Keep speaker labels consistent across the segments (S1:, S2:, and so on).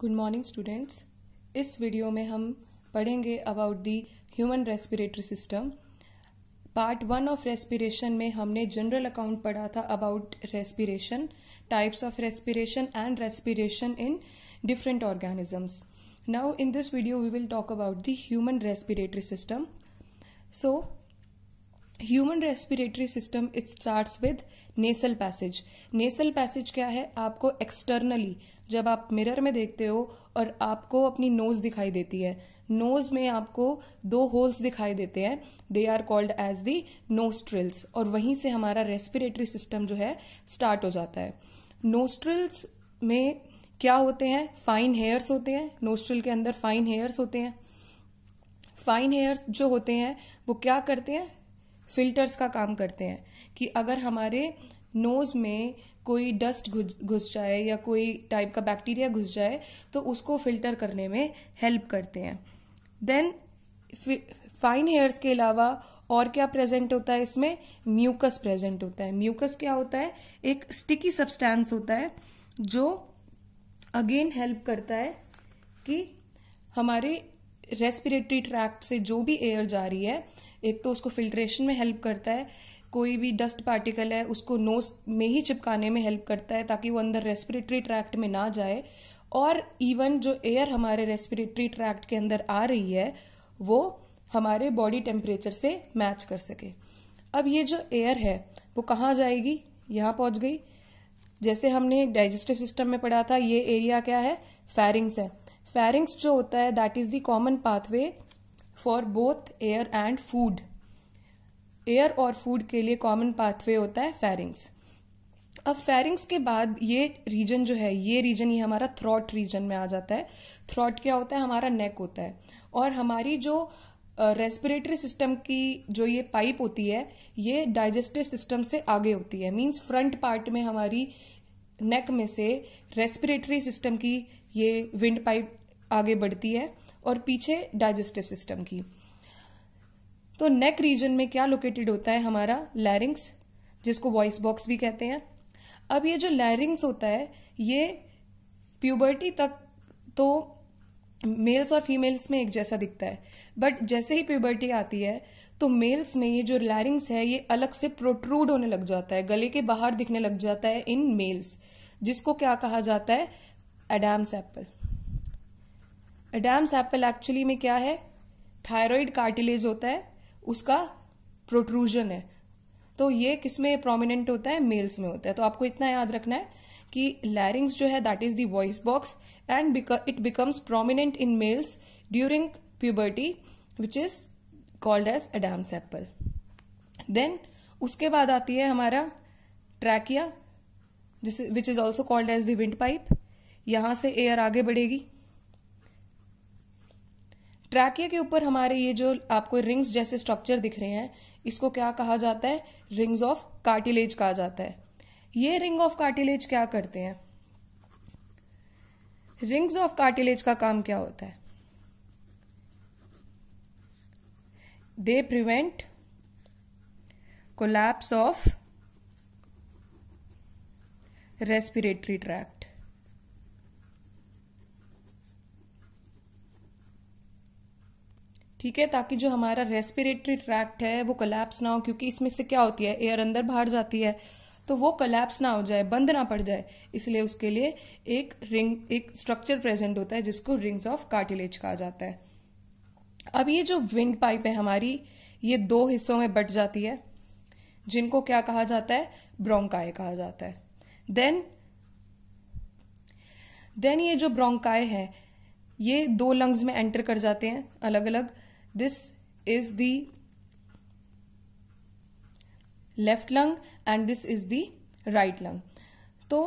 S1: Good morning students इस video में हम पढ़ेंगे about the human respiratory system part one of respiration में हमने जनरल अकाउंट पढ़ा था about respiration types of respiration and respiration in different organisms now in this video we will talk about the human respiratory system so human respiratory system it start with nasal passage nasal passage क्या है आपको externally जब आप mirror में देखते हो और आपको अपनी नोज दिखाई देती है नोज में आपको दो होल्स दिखाई देते हैं they are called as the nostrils और वहीं से हमारा रेस्पिरेटरी सिस्टम जो है स्टार्ट हो जाता है नोस्ट्रिल्स में क्या होते हैं फाइन हेयर्स होते हैं नोस्ट्रिल के अंदर फाइन हेयर्स होते हैं फाइन हेयर्स जो होते हैं वो क्या करते हैं फिल्टर्स का काम करते हैं कि अगर हमारे नोज में कोई डस्ट घुस जाए या कोई टाइप का बैक्टीरिया घुस जाए तो उसको फिल्टर करने में हेल्प करते हैं देन फाइन हेयर्स के अलावा और क्या प्रेजेंट होता है इसमें म्यूकस प्रेजेंट होता है म्यूकस क्या होता है एक स्टिकी सब्सटेंस होता है जो अगेन हेल्प करता है कि हमारे रेस्पिरेटरी ट्रैक्ट से जो भी एयर जा रही है एक तो उसको फिल्ट्रेशन में हेल्प करता है कोई भी डस्ट पार्टिकल है उसको नोज में ही चिपकाने में हेल्प करता है ताकि वो अंदर रेस्पिरेटरी ट्रैक्ट में ना जाए और इवन जो एयर हमारे रेस्पिरेटरी ट्रैक्ट के अंदर आ रही है वो हमारे बॉडी टेम्परेचर से मैच कर सके अब ये जो एयर है वो कहाँ जाएगी यहाँ पहुँच गई जैसे हमने डाइजेस्टिव सिस्टम में पढ़ा था ये एरिया क्या है फैरिंग्स है फैरिंग्स जो होता है that is the common pathway for both air and food air और फूड के लिए कॉमन पाथवे होता है फेरिंग्स अब फेरिंग्स के बाद ये रीजन जो है ये रीजन ये हमारा थ्रॉट रीजन में आ जाता है थ्रॉट क्या होता है हमारा नेक होता है और हमारी जो रेस्पिरेटरी सिस्टम की जो ये पाइप होती है ये डाइजेस्टिव सिस्टम से आगे होती है मींस फ्रंट पार्ट में हमारी नेक में से रेस्पिरेटरी सिस्टम की ये विंड पाइप आगे बढ़ती है और पीछे डाइजेस्टिव सिस्टम की तो नेक रीजन में क्या लोकेटेड होता है हमारा लैरिंग्स जिसको वॉइस बॉक्स भी कहते हैं अब ये जो लैरिंग्स होता है ये प्यूबर्टी तक तो मेल्स और फीमेल्स में एक जैसा दिखता है बट जैसे ही प्यूबर्टी आती है तो मेल्स में ये जो लैरिंग्स है ये अलग से प्रोट्रूड होने लग जाता है गले के बाहर दिखने लग जाता है इन मेल्स जिसको क्या कहा जाता है Adam's apple Adam's apple actually में क्या है थायराइड कार्टिलेज होता है उसका प्रोट्रूजन है तो ये किसमें प्रोमिनेंट होता है मेल्स में होता है तो आपको इतना याद रखना है कि लैरिंग्स जो है that is the voice box and it becomes prominent in males during puberty which is called as Adam's apple then उसके बाद आती है हमारा ट्रैकिया जिस which is also called as the wind pipe यहां से एयर आगे बढ़ेगी ट्रैकिया के ऊपर हमारे ये जो आपको रिंग्स जैसे स्ट्रक्चर दिख रहे हैं इसको क्या कहा जाता है रिंग्स ऑफ कार्टिलेज कहा जाता है ये रिंग ऑफ कार्टिलेज क्या करते हैं रिंग्स ऑफ कार्टिलेज का काम क्या होता है they prevent collapse of respiratory tract ठीक है ताकि जो हमारा रेस्पिरेटरी ट्रैक्ट है वो कलेप्स ना हो क्योंकि इसमें से क्या होती है एयर अंदर बाहर जाती है तो वो कलेप्स ना हो जाए बंद ना पड़ जाए इसलिए उसके लिए एक रिंग एक स्ट्रक्चर प्रेजेंट होता है जिसको रिंग्स ऑफ कार्टिलेज कहा जाता है अब ये जो विंड पाइप है हमारी ये दो हिस्सों में बट जाती है जिनको क्या कहा जाता है ब्रोंकाय कहा जाता है देन देन ये जो ब्रोंकाय है ये दो लंग्स में एंटर कर जाते हैं अलग अलग This is the left lung and this is the right lung तो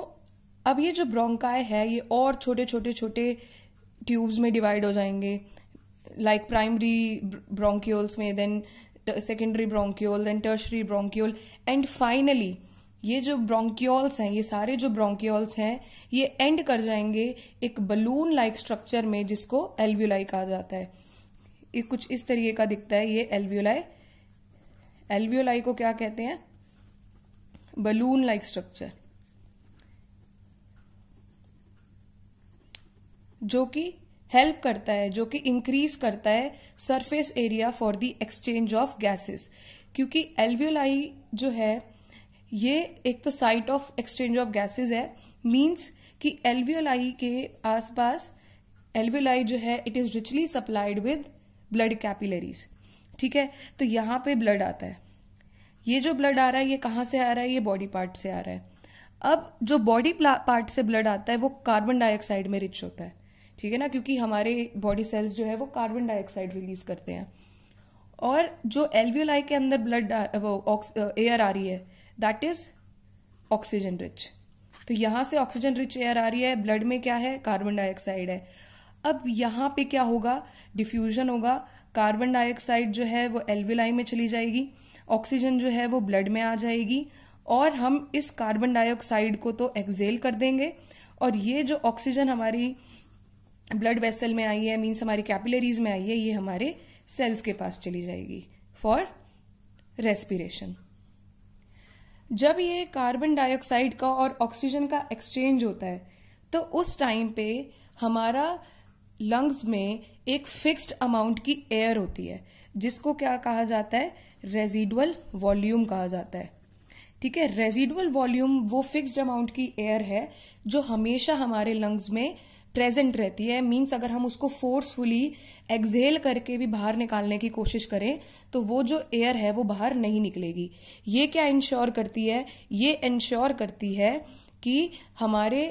S1: अब ये जो ब्रोंकाय है ये और छोटे छोटे छोटे ट्यूब्स में डिवाइड हो जाएंगे लाइक प्राइमरी ब्रोंक्यूल्स में then secondary bronchiole then tertiary bronchiole and finally ये जो ब्रोंक्योल्स हैं ये सारे जो ब्रोंक्योल्स हैं ये एंड कर जाएंगे एक बलून लाइक स्ट्रक्चर में जिसको एल्व्यूलाई कहा जाता है कुछ इस तरीके का दिखता है ये एल्वियोलाई एल्वियोलाई को क्या कहते हैं बलून लाइक स्ट्रक्चर जो कि हेल्प करता है जो कि इंक्रीज करता है surface area for the exchange of gases क्योंकि एल्वियोलाई जो है ये एक तो site of exchange of gases है मींस कि एल्वियोलाई के आसपास एल्वियोलाई जो है it is richly supplied with blood capillaries ठीक है तो यहाँ पे ब्लड आता है ये जो ब्लड आ रहा है ये कहाँ से आ रहा है ये बॉडी पार्ट से आ रहा है अब जो बॉडी पार्ट से ब्लड आता है वो कार्बन डाइऑक्साइड में रिच होता है ठीक है ना क्योंकि हमारे बॉडी सेल्स जो है वो कार्बन डाइऑक्साइड रिलीज करते हैं और जो एलवीओलाई के अंदर ब्लड वो एयर आ रही है दैट इज ऑक्सीजन रिच तो यहाँ से ऑक्सीजन रिच एयर आ रही है ब्लड में क्या है कार्बन डाइऑक्साइड है अब यहाँ पे क्या होगा डिफ्यूजन होगा कार्बन डाइऑक्साइड जो है वो एल्विलाई में चली जाएगी ऑक्सीजन जो है वो ब्लड में आ जाएगी और हम इस कार्बन डाइऑक्साइड को तो एक्जेल कर देंगे और ये जो ऑक्सीजन हमारी ब्लड वेसल में आई है मीन्स हमारी कैपिलरीज में आई है ये हमारे सेल्स के पास चली जाएगी फॉर रेस्पिरेशन जब ये कार्बन डाइऑक्साइड का और ऑक्सीजन का एक्सचेंज होता है तो उस टाइम पे हमारा लंग्स में एक फिक्स्ड अमाउंट की एयर होती है जिसको क्या कहा जाता है रेजिडुअल वॉल्यूम कहा जाता है ठीक है रेजिडुअल वॉल्यूम वो फिक्स्ड अमाउंट की एयर है जो हमेशा हमारे लंग्स में प्रेजेंट रहती है मीन्स अगर हम उसको फोर्सफुली एक्सहेल करके भी बाहर निकालने की कोशिश करें तो वो जो एयर है वो बाहर नहीं निकलेगी ये क्या इंश्योर करती है ये इंश्योर करती है कि हमारे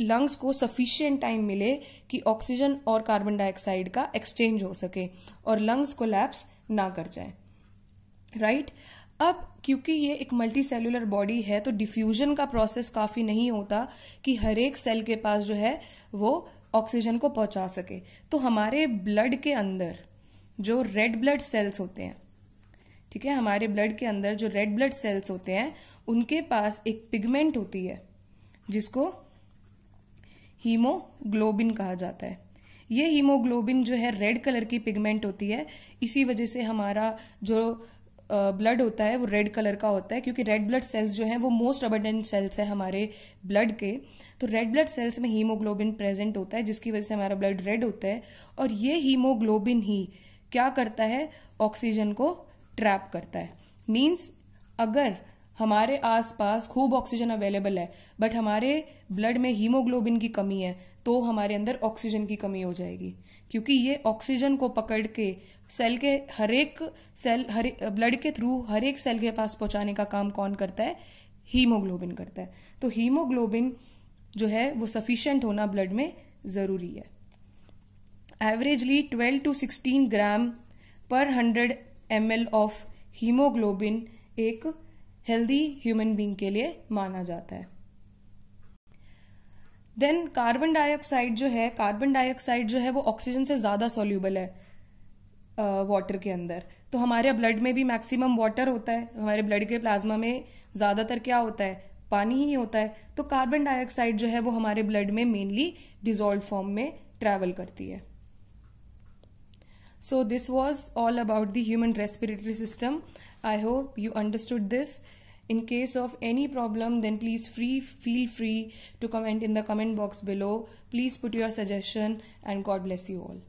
S1: लंग्स को सफिशियंट टाइम मिले कि ऑक्सीजन और कार्बन डाइऑक्साइड का एक्सचेंज हो सके और लंग्स को लैप्स ना कर जाए राइट right? अब क्योंकि ये एक मल्टी सेलुलर बॉडी है तो डिफ्यूजन का प्रोसेस काफी नहीं होता कि हर एक सेल के पास जो है वो ऑक्सीजन को पहुंचा सके तो हमारे ब्लड के अंदर जो रेड ब्लड सेल्स होते हैं ठीक है हमारे ब्लड के अंदर जो रेड ब्लड सेल्स होते हैं उनके पास एक पिगमेंट होती है जिसको हीमोग्लोबिन कहा जाता है ये हीमोग्लोबिन जो है रेड कलर की पिगमेंट होती है इसी वजह से हमारा जो ब्लड होता है वो रेड कलर का होता है क्योंकि रेड ब्लड सेल्स जो हैं वो मोस्ट अबंडेंट सेल्स है हमारे ब्लड के तो रेड ब्लड सेल्स में हीमोग्लोबिन प्रेजेंट होता है जिसकी वजह से हमारा ब्लड रेड होता है और ये हीमोग्लोबिन ही क्या करता है ऑक्सीजन को ट्रैप करता है मीन्स अगर हमारे आसपास खूब ऑक्सीजन अवेलेबल है बट हमारे ब्लड में हीमोग्लोबिन की कमी है तो हमारे अंदर ऑक्सीजन की कमी हो जाएगी क्योंकि ये ऑक्सीजन को पकड़ के सेल के हर एक सेल हर ब्लड के थ्रू हर एक सेल के पास पहुंचाने का काम कौन करता है हीमोग्लोबिन करता है तो हीमोग्लोबिन जो है वो सफिशियंट होना ब्लड में ज़रूरी है एवरेजली 12 टू 16 ग्राम पर 100 एम ऑफ हीमोग्लोबिन एक हेल्दी ह्यूमन बींग के लिए माना जाता है देन कार्बन डाइऑक्साइड जो है कार्बन डाइऑक्साइड जो है वो ऑक्सीजन से ज़्यादा सोल्यूबल है वाटर uh, के अंदर तो हमारे ब्लड में भी मैक्सिमम वाटर होता है हमारे ब्लड के प्लाज्मा में ज़्यादातर क्या होता है पानी ही होता है तो कार्बन डाइऑक्साइड जो है वो हमारे ब्लड में मेनली डिजोल्व फॉर्म में ट्रैवल करती है So this was all about the human respiratory system. I hope you understood this. In case of any problem, then please free, feel free to comment in the comment box below. Please put your suggestion and God bless you all.